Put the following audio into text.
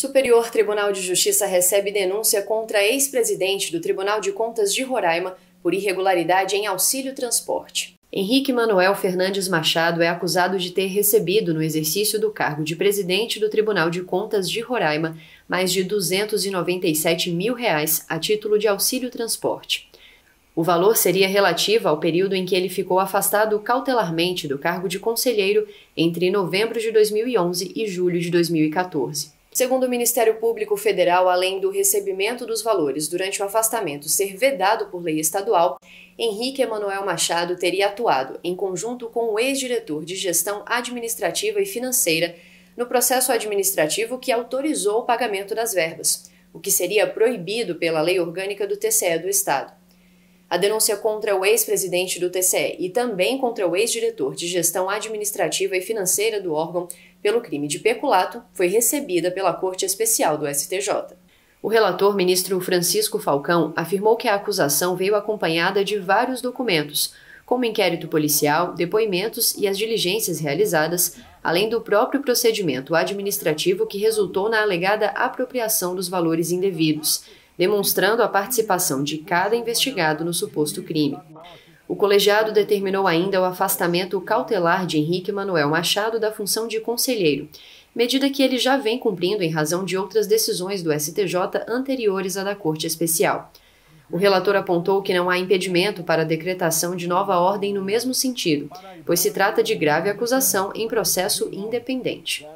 Superior Tribunal de Justiça recebe denúncia contra ex-presidente do Tribunal de Contas de Roraima por irregularidade em auxílio transporte. Henrique Manuel Fernandes Machado é acusado de ter recebido, no exercício do cargo de presidente do Tribunal de Contas de Roraima, mais de 297 mil reais a título de auxílio transporte. O valor seria relativo ao período em que ele ficou afastado cautelarmente do cargo de conselheiro entre novembro de 2011 e julho de 2014. Segundo o Ministério Público Federal, além do recebimento dos valores durante o afastamento ser vedado por lei estadual, Henrique Emanuel Machado teria atuado, em conjunto com o ex-diretor de Gestão Administrativa e Financeira, no processo administrativo que autorizou o pagamento das verbas, o que seria proibido pela Lei Orgânica do TCE do Estado a denúncia contra o ex-presidente do TCE e também contra o ex-diretor de gestão administrativa e financeira do órgão pelo crime de peculato foi recebida pela Corte Especial do STJ. O relator ministro Francisco Falcão afirmou que a acusação veio acompanhada de vários documentos, como inquérito policial, depoimentos e as diligências realizadas, além do próprio procedimento administrativo que resultou na alegada apropriação dos valores indevidos demonstrando a participação de cada investigado no suposto crime. O colegiado determinou ainda o afastamento cautelar de Henrique Manuel Machado da função de conselheiro, medida que ele já vem cumprindo em razão de outras decisões do STJ anteriores à da Corte Especial. O relator apontou que não há impedimento para a decretação de nova ordem no mesmo sentido, pois se trata de grave acusação em processo independente.